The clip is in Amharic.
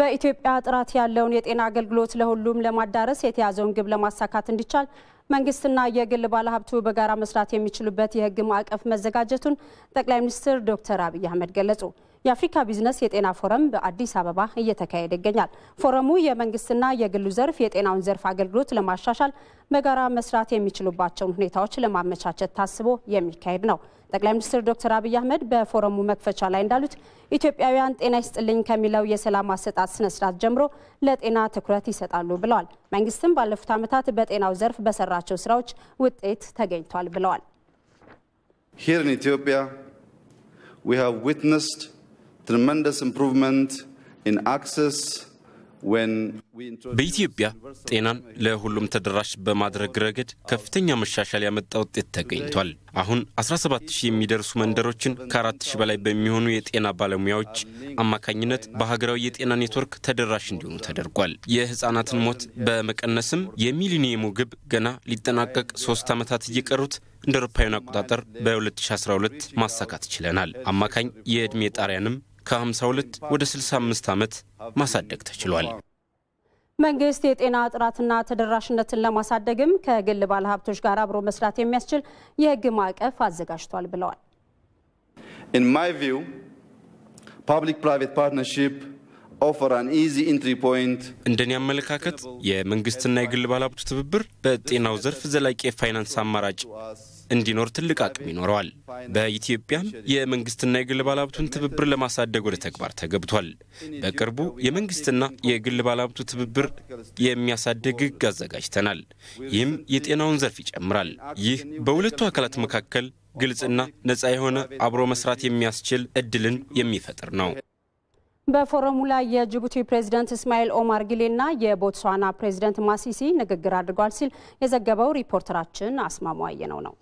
በኢትዮጵያ ጥራት ያለውን የጤና አገልግሎት ለሁሉም ለማዳረስ የተያዘውን ግብ ለማሳካት እንዲቻል መንግስትና የግል ባለሀብቱ በጋራ መስራት የሚችሉበት የህግ ማዕቀፍ መዘጋጀቱን ጠቅላይ ሚኒስትር ዶክተር አብይ አህመድ ገለጹ። የአፍሪካ ቢዝነስ የጤና ፎረም በአዲስ አበባ እየተካሄደ ይገኛል። ፎረሙ የመንግስትና የግሉ ዘርፍ የጤናውን ዘርፍ አገልግሎት ለማሻሻል በጋራ መስራት የሚችሉባቸውን ሁኔታዎች ለማመቻቸት ታስቦ የሚካሄድ ነው። ጠቅላይ ሚኒስትር ዶክተር አብይ አህመድ በፎረሙ መክፈቻ ላይ እንዳሉት ኢትዮጵያውያን ጤና ይስጥልኝ ከሚለው የሰላም አሰጣጥ ስነስርዓት ጀምሮ ለጤና ትኩረት ይሰጣሉ ብለዋል። መንግስትም ባለፉት ዓመታት በጤናው ዘርፍ በሰራቸው ስራዎች ውጤት ተገኝቷል ብለዋል። Here in Ethiopia, we have witnessed tremendous improvement in access በኢትዮጵያ ጤናን ለሁሉም ተደራሽ በማድረግ ረገድ ከፍተኛ መሻሻል ያመጣ ውጤት ተገኝቷል። አሁን 17000 የሚደርሱ መንደሮችን ከ4000 በላይ በሚሆኑ የጤና ባለሙያዎች አማካኝነት በሀገራዊ የጤና ኔትወርክ ተደራሽ እንዲሆኑ ተደርጓል። የህፃናትን ሞት በመቀነስም የሚሊኒየሙ ግብ ገና ሊጠናቀቅ ሶስት ዓመታት እየቀሩት እንደ አውሮፓውያን አቆጣጠር በ2012 ማሳካት ችለናል። አማካኝ የዕድሜ ጣሪያንም ከ52 ወደ 65 ዓመት ማሳደግ ተችሏል። መንግስት የጤና ጥራትና ተደራሽነትን ለማሳደግም ከግል ባለሀብቶች ጋር አብሮ መስራት የሚያስችል የህግ ማዕቀፍ አዘጋጅቷል ብለዋል። In my view, public እንደኔ አመለካከት የመንግስትና የግል ባለሀብቱ ትብብር በጤናው ዘርፍ ዘላቂ የፋይናንስ አማራጭ እንዲኖር ትልቅ አቅም ይኖረዋል። በኢትዮጵያም የመንግስትና የግል ባለሀብቱን ትብብር ለማሳደግ ወደ ተግባር ተገብቷል። በቅርቡ የመንግስትና የግል ባለሀብቱ ትብብር የሚያሳድግ ህግ አዘጋጅተናል። ይህም የጤናውን ዘርፍ ይጨምራል። ይህ በሁለቱ አካላት መካከል ግልጽና ነጻ የሆነ አብሮ መስራት የሚያስችል እድልን የሚፈጥር ነው። በፎረሙ ላይ የጅቡቲ ፕሬዚደንት እስማኤል ኦማር ጊሌና የቦትስዋና ፕሬዝደንት ማሲሲ ንግግር አድርጓል ሲል የዘገበው ሪፖርተራችን አስማማው አየነው ነው።